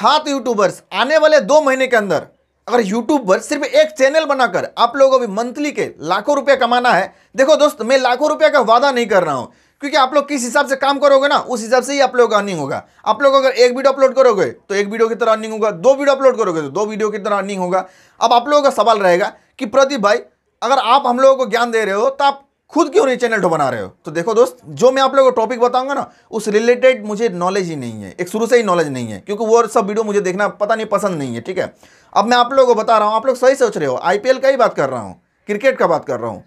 हाथ यूट्यूबर्स आने वाले दो महीने के अंदर अगर यूट्यूब पर सिर्फ एक चैनल बनाकर आप लोगों को भी मंथली के लाखों रुपया कमाना है देखो दोस्त मैं लाखों रुपया का वादा नहीं कर रहा हूँ क्योंकि आप लोग किस हिसाब से काम करोगे ना उस हिसाब से ही आप लोगों का अर्निंग होगा आप लोग अगर एक वीडियो अपलोड करोगे तो एक वीडियो की तरह अर्निंग होगा दो वीडियो अपलोड करोगे तो दो वीडियो की तरह अर्निंग होगा अब आप लोगों का सवाल रहेगा कि प्रदीप भाई अगर आप हम लोगों को ज्ञान दे रहे हो तो आप खुद क्यों नहीं चैनल बना रहे हो तो देखो दोस्त जो मैं आप लोगों को टॉपिक बताऊंगा ना उस रिलेटेड मुझे नॉलेज ही नहीं है एक शुरू से ही नॉलेज नहीं है क्योंकि वो सब वीडियो मुझे देखना पता नहीं पसंद नहीं है ठीक है अब मैं आप लोगों को बता रहा हूँ आप लोग सही सोच रहे हो आईपीएल का ही बात कर रहा हूँ क्रिकेट का बात कर रहा हूँ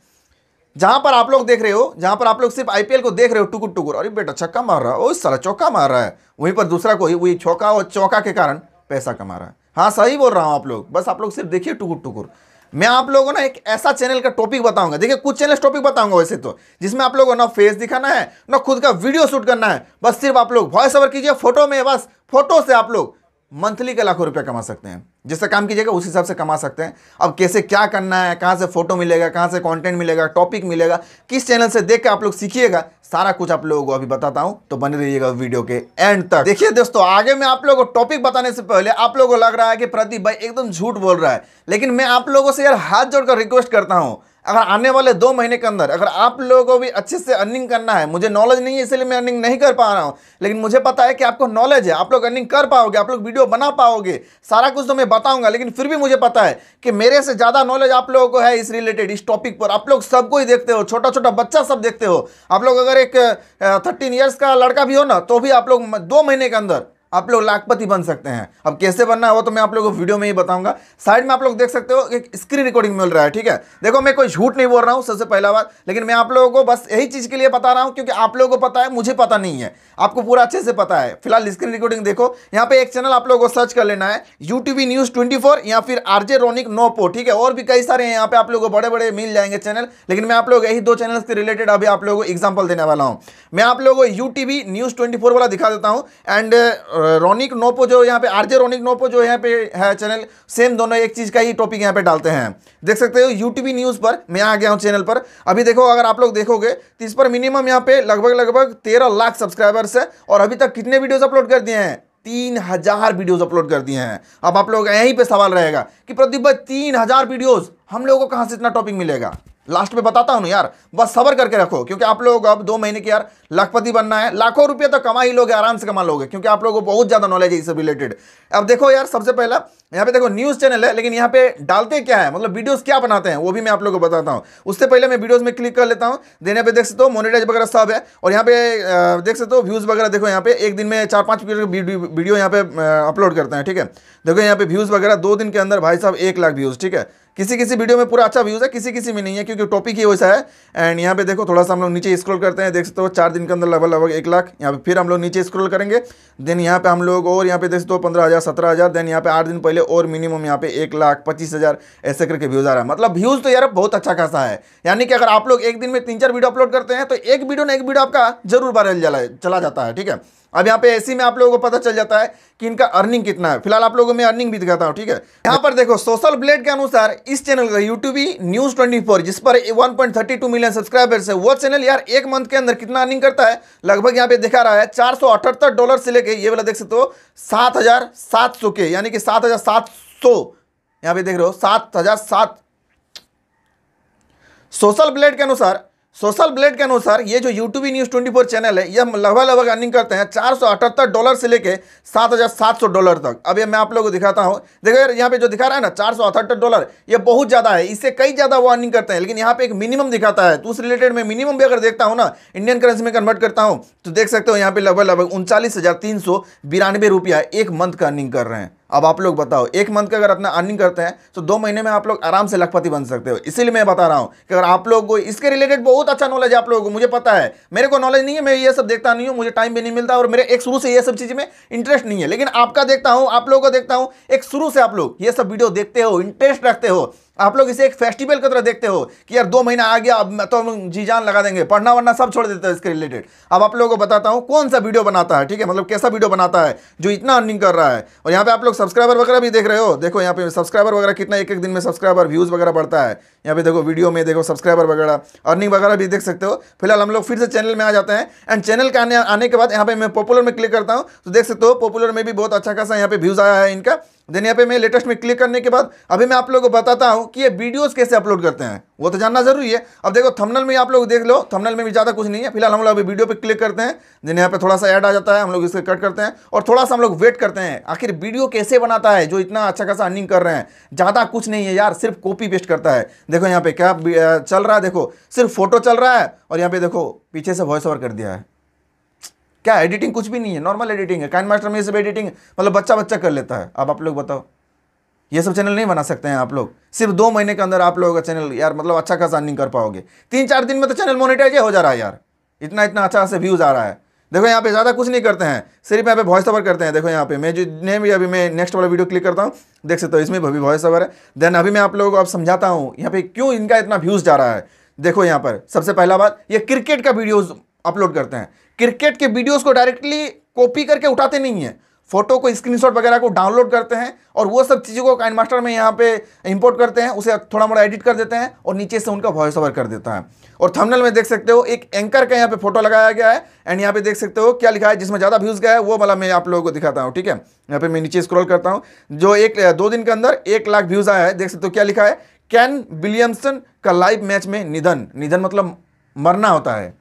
जहाँ पर आप लोग देख रहे हो जहाँ पर आप लोग सिर्फ आईपीएल को देख रहे हो टुकुर टुकुर अरे बेटा छक्का मार रहा है ओ सारा चौका मार रहा है वहीं पर दूसरा कोई वही चौका और चौका के कारण पैसा कमा रहा है हाँ सही बोल रहा हूँ आप लोग बस आप लोग सिर्फ देखिए टुकुर टुकुर मैं आप लोगों ना एक ऐसा चैनल का टॉपिक बताऊंगा देखिए कुछ चैनल टॉपिक बताऊंगा वैसे तो जिसमें आप लोगों को ना फेस दिखाना है ना खुद का वीडियो शूट करना है बस सिर्फ आप लोग वॉइस ओवर कीजिए फोटो में बस फोटो से आप लोग मंथली का लाखों रुपया कमा सकते हैं जिससे काम कीजिएगा उस हिसाब से कमा सकते हैं अब कैसे क्या करना है कहाँ से फोटो मिलेगा कहाँ से कॉन्टेंट मिलेगा टॉपिक मिलेगा किस चैनल से देख के आप लोग सीखिएगा सारा कुछ आप लोगों को अभी बताता हूं तो बने रहिएगा वीडियो के एंड तक देखिए दोस्तों आगे मैं आप लोगों को टॉपिक बताने से पहले आप लोगों को लग रहा है कि प्रदीप भाई एकदम झूठ बोल रहा है लेकिन मैं आप लोगों से यार हाथ जोड़कर रिक्वेस्ट करता हूं अगर आने वाले दो महीने के अंदर अगर आप लोगों को भी अच्छे से अर्निंग करना है मुझे नॉलेज नहीं है इसलिए मैं अर्निंग नहीं कर पा रहा हूँ लेकिन मुझे पता है कि आपको नॉलेज है आप लोग अर्निंग कर पाओगे आप लोग वीडियो बना पाओगे सारा कुछ तो मैं बताऊँगा लेकिन फिर भी मुझे पता है कि मेरे से ज़्यादा नॉलेज आप लोगों को है इस रिलेटेड इस टॉपिक पर आप लोग सबको ही देखते हो छोटा छोटा बच्चा सब देखते हो आप लोग अगर एक थर्टीन ईयर्स का लड़का भी हो ना तो भी आप लोग दो महीने के अंदर आप लोग लाखपति बन सकते हैं अब कैसे बनना है वो तो मैं आप लोगों को वीडियो में ही बताऊंगा साइड में आप लोग देख सकते हो एक स्क्रीन रिकॉर्डिंग मिल रहा है ठीक है देखो मैं कोई झूठ नहीं बोल रहा हूँ सबसे पहला बात लेकिन मैं आप लोगों को बस यही चीज़ के लिए बता रहा हूँ क्योंकि आप लोगों को पता है मुझे पता नहीं है आपको पूरा अच्छे से पता है फिलहाल स्क्रीन रिकॉर्डिंग देखो यहाँ पे एक चैनल आप लोगों को सर्च कर लेना है यू न्यूज़ ट्वेंटी या फिर आरजे रोनिक नोपो ठीक है और भी कई सारे हैं यहाँ पे आप लोगों को बड़े बड़े मिल जाएंगे चैनल लेकिन मैं आप लोग यही दो चैनल के रिलेटेड अभी आप लोगों को एग्जाम्पल देने वाला हूँ मैं आप लोगों को यू न्यूज़ ट्वेंटी वाला दिखा देता हूँ एंड रोनिक नोपो जो यहाँ पे आरजे रोनिक नोपो जो यहाँ पे है चैनल सेम दोनों एक चीज़ का ही टॉपिक यहाँ पे डालते हैं देख सकते हो यूटीबी न्यूज़ पर मैं आ गया हूँ चैनल पर अभी देखो अगर आप लोग देखोगे तो इस पर मिनिमम यहाँ पे लगभग लगभग तेरह लाख सब्सक्राइबर्स है और अभी तक कितने वीडियोज़ अपलोड कर दिए हैं तीन हज़ार वीडियोज़ अपलोड कर दिए हैं अब आप लोग यहीं पर सवाल रहेगा कि प्रदीप भाई तीन हज़ार वीडियोज़ हम लोगों को कहाँ से इतना टॉपिक मिलेगा लास्ट में बताता हूँ यार बस सबर करके रखो क्योंकि आप लोग अब दो महीने के यार लखपति बनना है लाखों रुपये तो कमा ही लोगे आराम से कमा लोगे क्योंकि आप लोगों को बहुत ज़्यादा नॉलेज है इससे रिलेटेड अब देखो यार सबसे पहला यहाँ पे देखो न्यूज़ चैनल है लेकिन यहाँ पे डालते क्या है मतलब वीडियोस क्या बनाते हैं वो भी मैं आप लोगों को बताता हूँ उससे पहले मैं वीडियोस में क्लिक कर लेता हूँ देने पे देख सकते हो मोनिटाइज वगैरह सब है और यहाँ पे देख सकते हो व्यूज़ वगैरह देखो यहाँ पे एक दिन में चार पाँच वीडियो यहाँ पे अपलोड करते हैं ठीक है देखो यहाँ पे व्यूज़ वगैरह दो दिन के अंदर भाई साहब एक लाख व्यूज़ ठीक है किसी किसी वीडियो में पूरा अच्छा व्यूज़ है किसी किसी में नहीं है क्योंकि टॉपिक ही वैसा है एंड यहाँ पे देखो थोड़ा सा हम लोग नीचे स्क्रॉल करते हैं देख सकते हो चार दिन के अंदर लगभग लगभग एक लाख यहाँ पे फिर हम लोग नीचे स्क्रॉल करेंगे देन यहाँ पे हम लोग और यहाँ पे देख सकते हो पंद्रह हज़ार सत्रह हज़ार देन यहाँ पे आठ दिन पहले और मिनिमम यहाँ पे एक लाख पच्चीस हज़ार ऐसे करके व्यूज़ आ रहा है मतलब व्यूज़ तो यार बहुत अच्छा खासा है यानी कि अगर आप लोग एक दिन में तीन चार वीडियो अपलोड करते हैं तो एक वीडियो ना एक वीडियो आपका जरूर वायरल चला जाता है ठीक है अब यहाँ पे ऐसी में आप लोगों को पता चल जाता है कि इनका अर्निंग कितना है फिलहाल आप लोगों में अर्निंग भी दिखाता हूँ ठीक है यहाँ पर देखो सोशल ब्लेड के अनुसार इस चैनल का यूट्यूब न्यूज 24 जिस पर 1.32 मिलियन सब्सक्राइबर्स है वो चैनल यार एक मंथ के अंदर कितना अर्निंग करता है लगभग यहाँ पे दिखा रहा है चार डॉलर से लेके ये वाला देख सकते हो सात के यानी कि सात यहाँ पे देख रहे हो सात सोशल ब्लेड के अनुसार सोशल ब्लेड के अनुसार ये जो यूट्यूब न्यूज़ फोर चैनल है यह लगभग लगभग अर्निंग करते हैं चार डॉलर से लेके 7,700 डॉलर तक अब ये मैं आप लोगों को दिखाता हूँ देखो यार यहाँ पे जो दिखा रहा है ना चार डॉलर ये बहुत ज़्यादा है इससे कई ज़्यादा वो अर्निंग करते हैं लेकिन यहाँ पे एक मिनिमम दिखाता है तो उस रिलेटेड मैं मिनिमम भी अगर देखता हूँ ना इंडियन करेंसी में कन्वर्ट करता हूँ तो देख सकते हो यहाँ पे लगभग लगभग उनचालीस हज़ार तीन सौ बिरानवे रुपया एक मंथ का अर्निंग कर रहे हैं अब आप लोग बताओ एक मंथ का अगर अपना अर्निंग करते हैं तो दो महीने में आप लोग आराम से लखपति बन सकते हो इसीलिए मैं बता रहा हूँ कि अगर आप लोग को इसके रिलेटेड बहुत अच्छा नॉलेज है आप लोगों को मुझे पता है मेरे को नॉलेज नहीं है मैं ये सब देखता नहीं हूँ मुझे टाइम भी नहीं मिलता और मेरे एक शुरू से ये सब चीज़ में इंटरेस्ट नहीं है लेकिन आपका देखता हूँ आप लोगों को देखता हूँ एक शुरू से आप लोग ये सब वीडियो देखते हो इंटरेस्ट रखते हो आप लोग इसे एक फेस्टिवल की तरह देखते हो कि यार दो महीना आ गया अब तो हम जी जान लगा देंगे पढ़ना वरना सब छोड़ देते हैं इसके रिलेटेड अब आप लोगों को बताता हूँ कौन सा वीडियो बनाता है ठीक है मतलब कैसा वीडियो बनाता है जो इतना अर्निंग कर रहा है और यहाँ पे आप लोग सब्सक्राइबर वगैरह भी देख रहे हो देखो यहाँ पे सब्सक्राइबर वगैरह कितना एक एक दिन में सब्सक्राइबर व्यूज़ वगैरह बढ़ता है यहाँ पे देखो वीडियो में देखो सब्सक्राइबर वगैरह अर्निंग वगैरह भी देख सकते हो फिलहाल हम लोग फिर से चैनल में आ जाते हैं एंड चैनल के आने आने के बाद यहाँ पे मैं पॉपुलर में क्लिक करता हूँ तो देख सकते हो पॉपुलर में भी बहुत अच्छा खासा यहाँ पे व्यूज़ आया है इनका देन यहाँ पे मैं लेटेस्ट में क्लिक करने के बाद अभी मैं आप लोगों को बताता हूँ कि ये वीडियोस कैसे अपलोड करते हैं वो तो जानना जरूरी है अब देखो थंबनेल में आप लोग देख लो थंबनेल में भी ज़्यादा कुछ नहीं है फिलहाल हम लोग अभी वीडियो पे क्लिक करते हैं देन यहाँ पे थोड़ा सा ऐड आ जाता है हम लोग इसे कट करते हैं और थोड़ा सा हम लोग वेट करते हैं आखिर वीडियो कैसे बनाता है जो इतना अच्छा खासा अर्निंग कर रहे हैं ज़्यादा कुछ नहीं है यार सिर्फ कॉपी पेस्ट करता है देखो यहाँ पे क्या चल रहा है देखो सिर्फ फोटो चल रहा है और यहाँ पे देखो पीछे से वॉइस ओवर कर दिया है क्या एडिटिंग कुछ भी नहीं है नॉर्मल एडिटिंग है कैन मास्टर में ये सब एडिटिंग मतलब बच्चा बच्चा कर लेता है अब आप लोग बताओ ये सब चैनल नहीं बना सकते हैं आप लोग सिर्फ दो महीने के अंदर आप लोगों का चैनल यार मतलब अच्छा खासा अर्निंग कर पाओगे तीन चार दिन में तो चैनल मोनिटाइज हो जा रहा है यार इतना इतना अच्छा खासा व्यूज़ आ रहा है देखो यहाँ पे ज़्यादा कुछ नहीं करते हैं सिर्फ यहाँ पे वॉइस ओवर करते हैं देखो यहाँ पे मैं जो नेम भी अभी मैं नेक्स्ट वाला वीडियो क्लिक करता हूँ देख सकते हो इसमें भी वॉइस ओवर है देन अभी मैं आप लोगों को अब समझाता हूँ यहाँ पे क्यों इनका इतना व्यूज़ जा रहा है देखो यहाँ पर सबसे पहला बात ये क्रिकेट का वीडियोज़ अपलोड करते हैं क्रिकेट के वीडियोज़ को डायरेक्टली कॉपी करके उठाते नहीं हैं फोटो को स्क्रीनशॉट वगैरह को डाउनलोड करते हैं और वो सब चीज़ों को काइन मास्टर में यहाँ पे इंपोर्ट करते हैं उसे थोड़ा मोड़ा एडिट कर देते हैं और नीचे से उनका वॉइस ओवर कर देता है और थंबनेल में देख सकते हो एक एंकर का यहाँ पे फोटो लगाया गया है एंड यहाँ पे देख सकते हो क्या लिखा है जिसमें ज़्यादा व्यूज़ गया है वो वाला मैं आप लोगों को दिखाता हूँ ठीक है यहाँ पे मैं नीचे स्क्रॉल करता हूँ जो एक दो दिन के अंदर एक लाख व्यूज़ आया है देख सकते हो क्या लिखा है कैन विलियमसन का लाइव मैच में निधन निधन मतलब मरना होता है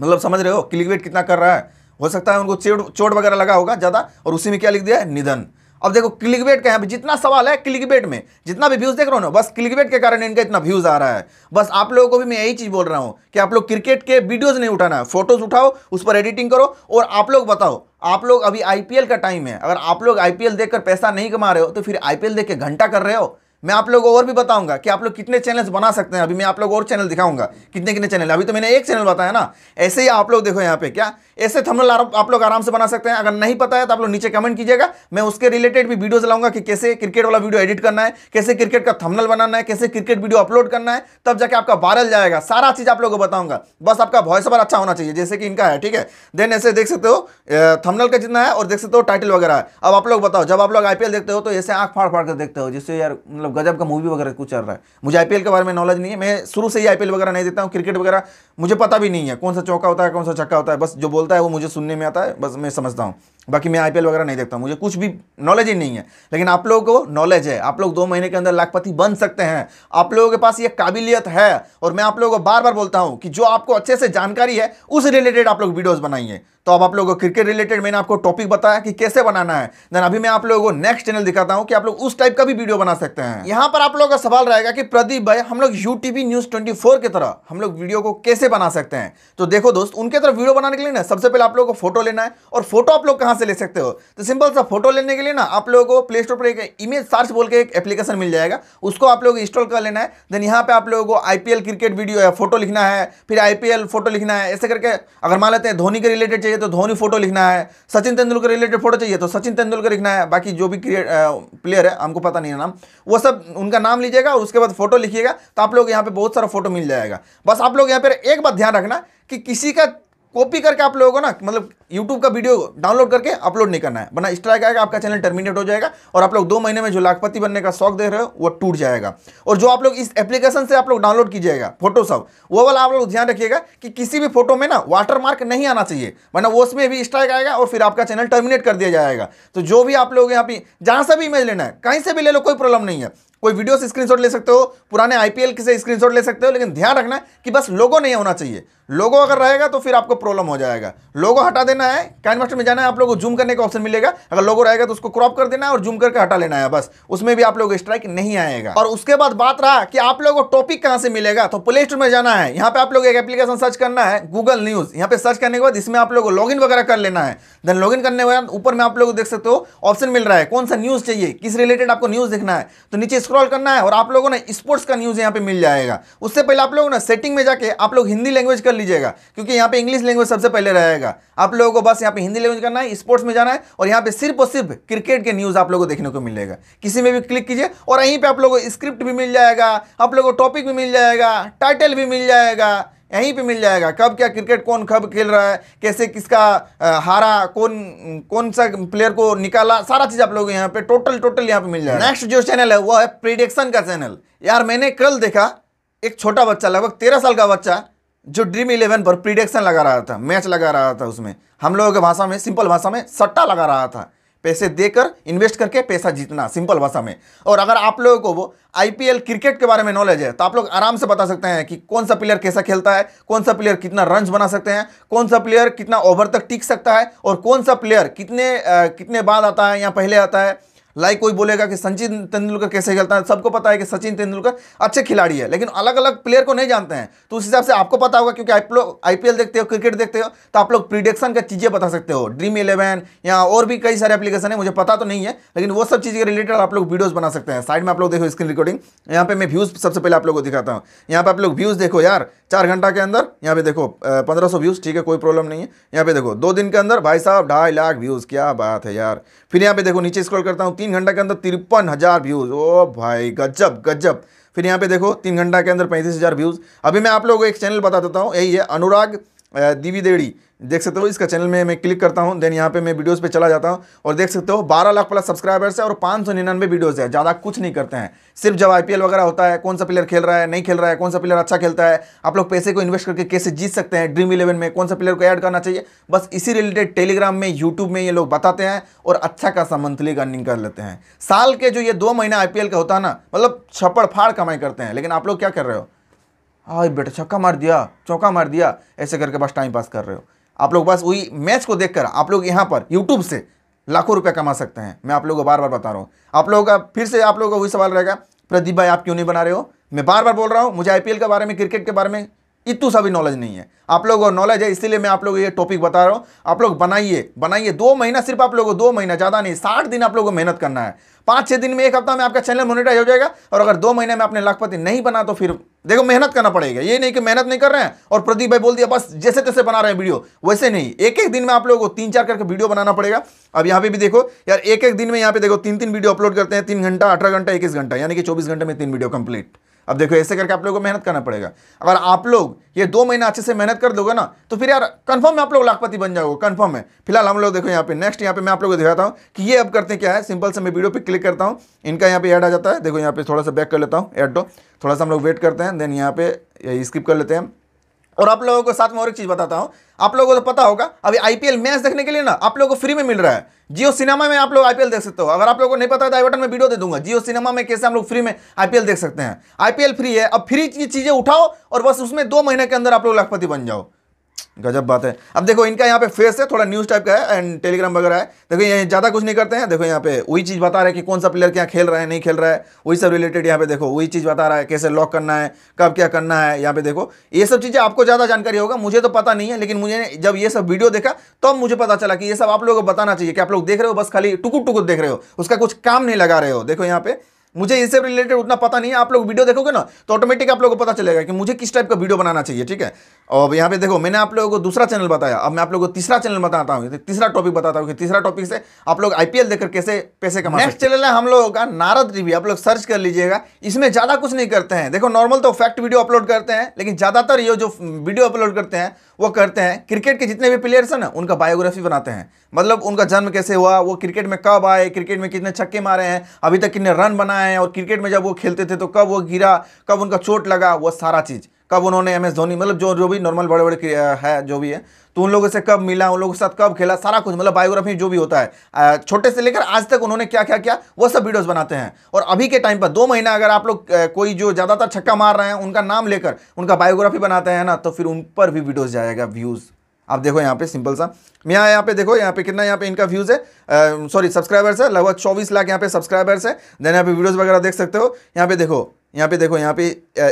मतलब समझ रहे हो क्लिकवेट कितना कर रहा है हो सकता है उनको चोट वगैरह लगा होगा ज़्यादा और उसी में क्या लिख दिया है निधन अब देखो क्लिकबेट का है जितना सवाल है क्लिकबेट में जितना भी व्यूज़ देख रहे हो ना बस क्लिकबेट के कारण इनका इतना व्यूज़ आ रहा है बस आप लोगों को भी मैं यही चीज़ बोल रहा हूँ कि आप लोग क्रिकेट के वीडियोज़ नहीं उठाना है फोटोज़ उठाओ उस पर एडिटिंग करो और आप लोग बताओ आप लोग अभी आईपीएल का टाइम है अगर आप लोग आईपीएल देखकर पैसा नहीं कमा रहे हो तो फिर आईपीएल देख के घंटा कर रहे हो मैं आप लोग को और भी बताऊंगा कि आप लोग कितने चैनल्स बना सकते हैं अभी मैं आप लोग और चैनल दिखाऊंगा कितने कितने चैनल अभी तो मैंने एक चैनल बताया ना ऐसे ही आप लोग देखो यहाँ पे क्या ऐसे थंबनेल आप लोग आराम से बना सकते हैं अगर नहीं पता है तो आप लोग नीचे कमेंट कीजिएगा मैं उसके रिलेटेड भी वीडियोज लाऊंगा कि कैसे क्रिकेट वाला वीडियो एडिट करना है कैसे क्रिकेट का थमनल बनाना है कैसे क्रिकेट वीडियो अपलोड करना है तब जाके आपका वायरल जाएगा सारा चीज़ आप लोग को बताऊंगा बस आपका वॉइस ओवर अच्छा होना चाहिए जैसे कि इनका है ठीक है देन ऐसे देख सकते हो थमनल का जितना है और देख सकते हो टाइटल वगैरह है अब आप लोग बताओ जब आप लोग आईपीएल देखते हो तो ऐसे आँख फाड़ फाड़ कर देखते हो जिससे यार मतलब गजब का मूवी वगैरह कुछ चल रहा है मुझे आईपीएल के बारे में नॉलेज नहीं है मैं शुरू से ही आईपीएल वगैरह नहीं देता हूँ क्रिकेट वगैरह मुझे पता भी नहीं है कौन सा चौका होता है कौन सा छक्का होता है बस जो बोलता है वो मुझे सुनने में आता है बस मैं समझता हूँ बाकी मैं आईपीएल वगैरह नहीं देखता मुझे कुछ भी नॉलेज ही नहीं है लेकिन आप लोगों को नॉलेज है आप लोग दो महीने के अंदर लाखपति बन सकते हैं आप लोगों के पास ये काबिलियत है और मैं आप लोगों को बार बार बोलता हूँ कि जो आपको अच्छे से जानकारी है उस रिलेटेड आप लोग वीडियोज़ बनाइए तो अब आप लोगों को क्रिकेट रिलेटेड मैंने आपको टॉपिक बताया कि कैसे बनाना है देन अभी मैं आप लोगों को नेक्स्ट चैनल दिखाता हूँ कि आप लोग उस टाइप का भी वीडियो बना सकते हैं यहाँ पर आप लोगों का सवाल रहेगा कि प्रदीप भाई हम लोग यू न्यूज़ ट्वेंटी की तरह हम लोग वीडियो को कैसे कैसे बना सकते हैं तो देखो दोस्त उनके तरफ वीडियो बनाने के लिए ना सबसे पहले आप लोगों को फोटो लेना है और फोटो आप लोग कहाँ से ले सकते हो तो सिंपल सा फोटो लेने के लिए ना आप लोगों को प्ले स्टोर पर एक इमेज सर्च बोल के एक एप्लीकेशन मिल जाएगा उसको आप लोग इंस्टॉल कर लेना है देन यहाँ पर आप लोगों को आई क्रिकेट वीडियो या फोटो लिखना है फिर आई फोटो लिखना है ऐसे करके अगर मान लेते हैं धोनी के रिलेटेड चाहिए तो धोनी फोटो लिखना है सचिन तेंदुलकर रिलेटेड फोटो चाहिए तो सचिन तेंदुलकर लिखना है बाकी जो भी प्लेयर है हमको पता नहीं है नाम वो सब उनका नाम लीजिएगा और उसके बाद फोटो लिखिएगा तो आप लोग यहाँ पे बहुत सारा फोटो मिल जाएगा बस आप लोग यहाँ पर एक एक बात ध्यान रखना कि किसी का कॉपी करके आप लोगों को ना मतलब यूट्यूब का वीडियो डाउनलोड करके अपलोड नहीं करना है वरना स्ट्राइक आएगा आपका चैनल टर्मिनेट हो जाएगा और आप लोग दो महीने में जो लाखपति बनने का शौक दे रहे हो वो टूट जाएगा और जो आप लोग इस एप्लीकेशन से आप लोग डाउनलोड कीजिएगा फोटोशॉप वो वाला आप लोग ध्यान रखिएगा कि किसी भी फोटो में ना वाटर मार्क नहीं आना चाहिए वरना वो उसमें भी स्ट्राइक आएगा और फिर आपका चैनल टर्मिनेट कर दिया जाएगा तो जो भी आप लोग यहाँ पे जहाँ से भी इमेज लेना है कहीं से भी ले लो कोई प्रॉब्लम नहीं है कोई वीडियो से स्क्रीनशॉट ले सकते हो पुराने आईपीएल से स्क्रीनशॉट ले सकते हो लेकिन ध्यान रखना कि बस लोगों नहीं होना चाहिए लोगो अगर रहेगा तो फिर आपको प्रॉब्लम हो जाएगा लोगो हटा देना है कैनवास्टर में जाना है आप लोगों को जूम करने का ऑप्शन मिलेगा अगर लोगो रहेगा तो उसको क्रॉप कर देना है और जूम करके हटा लेना है बस उसमें भी आप लोग स्ट्राइक नहीं आएगा और उसके बाद बात रहा कि आप लोगों को टॉपिक कहाँ से मिलेगा तो प्ले स्टोर में जाना है यहाँ पे आप लोग एक एप्लीकेशन सर्च करना है गूगल न्यूज़ यहाँ पे सर्च करने के बाद इसमें आप लोग लॉग वगैरह कर लेना है देन लॉग करने के बाद ऊपर में आप लोग देख सकते हो ऑप्शन मिल रहा है कौन सा न्यूज़ चाहिए किस रिलेटेड आपको न्यूज़ देखना है तो नीचे स्क्रॉल करना है और आप लोगों ने स्पोर्ट्स का न्यूज़ यहाँ पे मिल जाएगा उससे पहले आप लोगों ने सेटिंग में जाके आप लोग हिंदी लैंग्वेज कर कर लीजिएगा क्योंकि यहाँ पे इंग्लिश लैंग्वेज सबसे पहले रहेगा आप लोगों को बस यहाँ पे हिंदी लैंग्वेज करना है स्पोर्ट्स में जाना है और यहाँ पे सिर्फ और सिर्फ क्रिकेट के न्यूज़ आप लोगों को देखने को मिलेगा किसी में भी क्लिक कीजिए और यहीं पर आप लोगों को स्क्रिप्ट भी मिल जाएगा आप लोगों को टॉपिक भी मिल जाएगा टाइटल भी मिल जाएगा यहीं पे मिल जाएगा कब क्या क्रिकेट कौन कब खेल रहा है कैसे किसका हारा कौन कौन सा प्लेयर को निकाला सारा चीज़ आप लोग यहाँ पे टोटल टोटल यहाँ पे मिल जाएगा नेक्स्ट जो चैनल है वो है प्रिडिक्शन का चैनल यार मैंने कल देखा एक छोटा बच्चा लगभग तेरह साल का बच्चा जो ड्रीम इलेवन पर प्रिडिक्शन लगा रहा था मैच लगा रहा था उसमें हम लोगों के भाषा में सिंपल भाषा में सट्टा लगा रहा था पैसे देकर इन्वेस्ट करके पैसा जीतना सिंपल भाषा में और अगर आप लोगों को वो आईपीएल क्रिकेट के बारे में नॉलेज है तो आप लोग आराम से बता सकते हैं कि कौन सा प्लेयर कैसा खेलता है कौन सा प्लेयर कितना रन बना सकते हैं कौन सा प्लेयर कितना ओवर तक टिक सकता है और कौन सा प्लेयर कितने आ, कितने बाद आता है या पहले आता है लाइक कोई बोलेगा कि सचिन तेंदुलकर कैसे खेलता है सबको पता है कि सचिन तेंदुलकर अच्छे खिलाड़ी है लेकिन अलग अलग प्लेयर को नहीं जानते हैं तो उस हिसाब से आपको पता होगा क्योंकि आप लोग आई देखते हो क्रिकेट देखते हो तो आप लोग प्रिडिक्शन का चीज़ें बता सकते हो ड्रीम इलेवन या और भी कई सारे एप्लीकेशन है मुझे पता तो नहीं है लेकिन वो सब चीज़ के रिलेटेड आप लोग वीडियोज़ बना सकते हैं साइड में आप लोग देखो स्क्रीन रिकॉर्डिंग यहाँ पे मैं व्यूज़ सबसे पहले आप लोग को दिखाता हूँ यहाँ पे आप लोग व्यूज़ देखो यार चार घंटा के अंदर यहाँ पे देखो पंद्रह सौ व्यूज़ ठीक है कोई प्रॉब्लम नहीं है यहाँ पे देखो दो दिन के अंदर भाई साहब ढाई लाख व्यूज़ क्या बात है यार फिर यहाँ पे देखो नीचे स्क्रॉल करता हूँ तीन घंटा के अंदर तिरपन हज़ार व्यूज़ ओ भाई गजब गजब फिर यहाँ पे देखो तीन घंटा के अंदर पैंतीस हज़ार व्यूज़ अभी मैं आप लोगों को एक चैनल बता देता हूँ यही है अनुराग दिवी देड़ी देख सकते हो इसका चैनल में मैं क्लिक करता हूँ देन यहाँ पे मैं वीडियोस पे चला जाता हूँ और देख सकते हो 12 लाख प्लस सब्सक्राइबर्स है और पाँच सौ निन्यानवे वीडियोज़ है ज़्यादा कुछ नहीं करते हैं सिर्फ जब आईपीएल वगैरह होता है कौन सा प्लेयर खेल रहा है नहीं खेल रहा है कौन सा प्लेयर अच्छा खेलता है आप लोग पैसे को इन्वेस्ट करके कैसे जीत सकते हैं ड्रीम इलेवन में कौन सा प्लेयर को ऐड करना चाहिए बस इसी रिलेटेड टेलीग्राम में यूट्यूब में ये लोग बताते हैं और अच्छा खासा मंथली अर्निंग कर लेते हैं साल के जो ये दो महीना आई का होता है ना मतलब छप्पड़ फाड़ कमाई करते हैं लेकिन आप लोग क्या कर रहे हो हाँ बेटा छक्का मार दिया चौका मार दिया ऐसे करके बस टाइम पास कर रहे हो आप लोग बस वही मैच को देखकर आप लोग यहाँ पर यूट्यूब से लाखों रुपये कमा सकते हैं मैं आप लोगों को बार बार बता रहा हूँ आप लोगों का फिर से आप लोगों का वही सवाल रहेगा प्रदीप भाई आप क्यों नहीं बना रहे हो मैं बार बार बोल रहा हूँ मुझे आईपीएल के बारे में क्रिकेट के बारे में इतू सा भी नॉलेज नहीं है आप लोगों को नॉलेज है इसीलिए मैं आप लोगों को ये टॉपिक बता रहा हूँ आप लोग बनाइए बनाइए दो महीना सिर्फ आप लोगों को दो महीना ज़्यादा नहीं साठ दिन आप लोगों को मेहनत करना है पाँच छः दिन में एक हफ्ता में आपका चैनल मोनिटाइज हो जाएगा और अगर दो महीने में आपने लाखपति नहीं बना तो फिर देखो मेहनत करना पड़ेगा ये नहीं कि मेहनत नहीं कर रहे हैं और प्रदीप भाई बोल दिया बस जैसे तैसे बना रहे हैं वीडियो वैसे नहीं एक एक दिन में आप लोगों को तीन चार करके वीडियो बनाना पड़ेगा अब यहाँ पे भी देखो यार एक एक दिन में यहाँ पे देखो तीन तीन वीडियो अपलोड करते हैं तीन घंटा अठारह घंटा इक्कीस घंटा यानी कि चौबीस घंटे में तीन वीडियो कंप्लीट अब देखो ऐसे करके आप लोगों को मेहनत करना पड़ेगा अगर आप लोग ये दो महीना अच्छे से मेहनत कर दोगे ना तो फिर यार कन्फर्म आप लोग लाखपति बन जाओगे कंफर्म है फिलहाल हम लोग देखो यहाँ पे नेक्स्ट यहाँ पे मैं आप लोगों को दिखाता हूँ कि ये अब करते क्या है सिंपल से मैं वीडियो पर क्लिक करता हूँ इनका यहाँ पे ऐड आ जाता है देखो यहाँ पे थोड़ा सा बैक कर लेता हूँ एड थोड़ा सा हम लोग वेट करते हैं देन यहाँ पे स्किप कर लेते हैं और आप लोगों को साथ में और एक चीज़ बताता हूँ आप लोगों को तो पता होगा अभी आईपीएल मैच देखने के लिए ना आप लोगों को फ्री में मिल रहा है जियो सिनेमा में आप लोग आईपीएल देख सकते हो अगर आप लोगों को नहीं पता तो आई बटन में वीडियो दे दूंगा जियो सिनेमा में कैसे हम लोग फ्री में आईपीएल देख सकते हैं आईपीएल फ्री है अब फ्री की चीज़ें उठाओ और बस उसमें दो महीने के अंदर आप लोग लखपति बन जाओ गजब बात है अब देखो इनका यहाँ पे फेस है थोड़ा न्यूज़ टाइप का है एंड टेलीग्राम वगैरह है देखो ये ज़्यादा कुछ नहीं करते हैं देखो यहाँ पे वही चीज़ बता रहा है कि कौन सा प्लेयर क्या खेल रहा है नहीं खेल रहा है वही सब रिलेटेड यहाँ पे देखो वही चीज़ बता रहा है कैसे लॉक करना है कब क्या करना है यहाँ पे देखो ये सब चीज़ें आपको ज़्यादा जानकारी होगा मुझे तो पता नहीं है लेकिन मुझे जब ये सब वीडियो देखा तब तो मुझे पता चला कि ये सब आप लोगों को बताना चाहिए कि आप लोग देख रहे हो बस खाली टुकुट टुकुट देख रहे हो उसका कुछ काम नहीं लगा रहे हो देखो यहाँ पे मुझे इनसे रिलेटेड उतना पता नहीं है आप लोग वीडियो देखोगे ना तो ऑटोमेटिक आप लोगों को पता चलेगा कि मुझे किस टाइप का वीडियो बनाना चाहिए ठीक है और यहाँ पे देखो मैंने आप लोगों को दूसरा चैनल बताया अब मैं आप लोगों को तीसरा चैनल बताता हूँ तीसरा टॉपिक बताता हूँ कि तीसरा टॉपिक से आप लोग आई देखकर कैसे पैसे कमा नेक्स्ट चैनल है हम लोगों का नारद रिव्यू आप लोग सर्च कर लीजिएगा इसमें ज़्यादा कुछ नहीं करते हैं देखो नॉर्मल तो फैक्ट वीडियो अपलोड करते हैं लेकिन ज़्यादातर ये जो वीडियो अपलोड करते हैं वो करते हैं क्रिकेट के जितने भी प्लेयर्स हैं ना उनका बायोग्राफी बनाते हैं मतलब उनका जन्म कैसे हुआ वो क्रिकेट में कब आए क्रिकेट में कितने छक्के मारे हैं अभी तक कितने रन बनाए हैं और क्रिकेट में जब वो खेलते थे तो कब वो गिरा कब उनका चोट लगा वो सारा चीज़ कब उन्होंने एम एस धोनी मतलब जो जो भी नॉर्मल बड़े बड़े है जो भी है तो उन लोगों से कब मिला उन लोगों के साथ कब खेला सारा कुछ मतलब बायोग्राफी जो भी होता है छोटे से लेकर आज तक उन्होंने क्या क्या किया वो सब वीडियोस बनाते हैं और अभी के टाइम पर दो महीना अगर आप लोग कोई जो ज़्यादातर छक्का मार रहे हैं उनका नाम लेकर उनका बायोग्राफी बनाते हैं ना तो फिर उन पर भी वीडियोज़ जाएगा व्यूज़ आप देखो यहाँ पे सिंपल सा यहाँ यहाँ पे देखो यहाँ पे कितना यहाँ पे इनका व्यूज़ है सॉरी सब्सक्राइबर्स है लगभग चौबीस लाख यहाँ पे सब्सक्राइबर्स है देन यहाँ पे वीडियोस वगैरह देख सकते हो यहाँ पे देखो यहाँ पे देखो यहाँ पे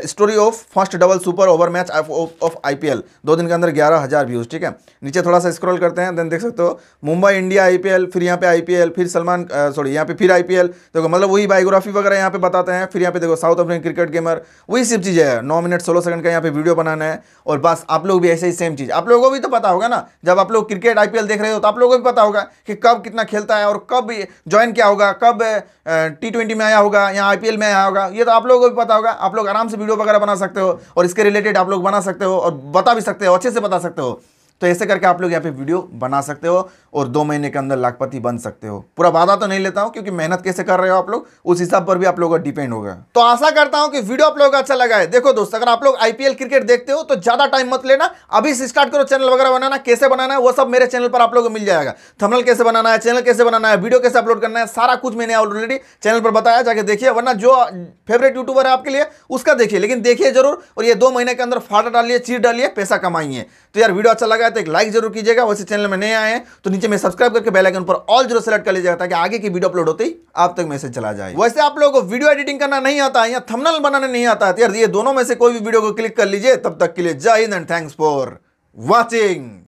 story of first double super over match of IPL दो दिन के अंदर ग्यारह हज़ार व्यूज़ ठीक है नीचे थोड़ा सा स्क्रॉल करते हैं देन देख सकते हो मुंबई इंडिया आईपीएल फिर यहाँ पे आईपीएल फिर सलमान सॉरी uh, यहाँ पे फिर आईपीएल देखो मतलब वही बायोग्राफी वगैरह यहाँ पे बताते हैं फिर यहाँ पे देखो साउथ अफ्रीकन क्रिकेट गेमर वही सब चीज़ें है नौ मिनट सोलह सेकंड का यहाँ पे वीडियो बनाना है और बस आप लोग भी ऐसे ही सेम चीज़ आप लोगों को भी तो पता होगा ना जब आप लोग क्रिकेट आई देख रहे हो तो आप लोगों को भी पता होगा कि कब कितना खेलता है और कब ज्वाइन किया होगा कब टी uh, में आया होगा या आई में आया होगा ये तो आप लोग लोगों को भी पता होगा आप लोग आराम से वीडियो वगैरह बना सकते हो और इसके रिलेटेड आप लोग बना सकते हो और बता भी सकते हो अच्छे से बता सकते हो तो ऐसे करके आप लोग यहाँ पे वीडियो बना सकते हो और दो महीने के अंदर लाखपति बन सकते हो पूरा वादा तो नहीं लेता हूं क्योंकि मेहनत कैसे कर रहे हो आप लोग उस हिसाब पर भी आप लोगों का डिपेंड होगा तो आशा करता हूं कि वीडियो आप लोगों का अच्छा लगा है देखो दोस्त अगर आप लोग आईपीएल क्रिकेट देखते हो तो ज़्यादा टाइम मत लेना अभी से स्टार्ट करो चैनल वगैरह बनाना कैसे बनाना है वो सब मेरे चैनल पर आप लोगों को मिल जाएगा थमनल कैसे बनाना है चैनल कैसे बनाना है वीडियो कैसे अपलोड करना है सारा कुछ मैंने ऑलरेडी चैनल पर बताया जाके देखिए वरना जो फेवरेट यूट्यूबर है आपके लिए उसका देखिए लेकिन देखिए जरूर और ये दो महीने के अंदर फाटा डालिए चीज डालिए पैसा कमाइए तो यार वीडियो अच्छा लगा है तो एक लाइक जरूर कीजिएगा वैसे चैनल में नए आए तो नीचे नीचे में सब्सक्राइब करके बेल आइकन पर ऑल जरूर सेलेक्ट कर लीजिएगा ताकि आगे की वीडियो अपलोड होती आप तक मैसेज चला जाए वैसे आप लोगों को वीडियो एडिटिंग करना नहीं आता है या थमनल बनाना नहीं आता है तो यार ये दोनों में से कोई भी वीडियो को क्लिक कर लीजिए तब तक के लिए जय हिंद एंड थैंक्स फॉर वॉचिंग